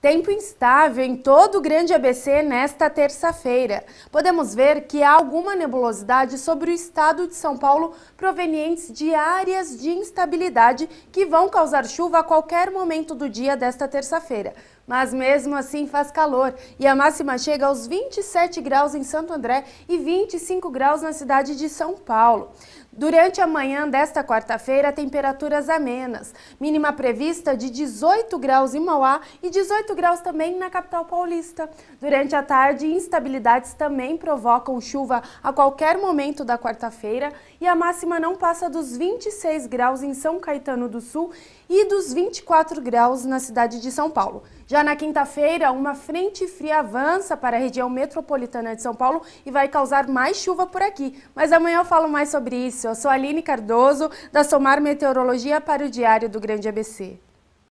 Tempo instável em todo o grande ABC nesta terça-feira. Podemos ver que há alguma nebulosidade sobre o estado de São Paulo provenientes de áreas de instabilidade que vão causar chuva a qualquer momento do dia desta terça-feira. Mas mesmo assim faz calor e a máxima chega aos 27 graus em Santo André e 25 graus na cidade de São Paulo. Durante a manhã desta quarta-feira, temperaturas amenas. Mínima prevista de 18 graus em Mauá e 18 18 graus também na capital paulista. Durante a tarde, instabilidades também provocam chuva a qualquer momento da quarta-feira e a máxima não passa dos 26 graus em São Caetano do Sul e dos 24 graus na cidade de São Paulo. Já na quinta-feira, uma frente fria avança para a região metropolitana de São Paulo e vai causar mais chuva por aqui. Mas amanhã eu falo mais sobre isso. Eu sou Aline Cardoso, da Somar Meteorologia para o Diário do Grande ABC.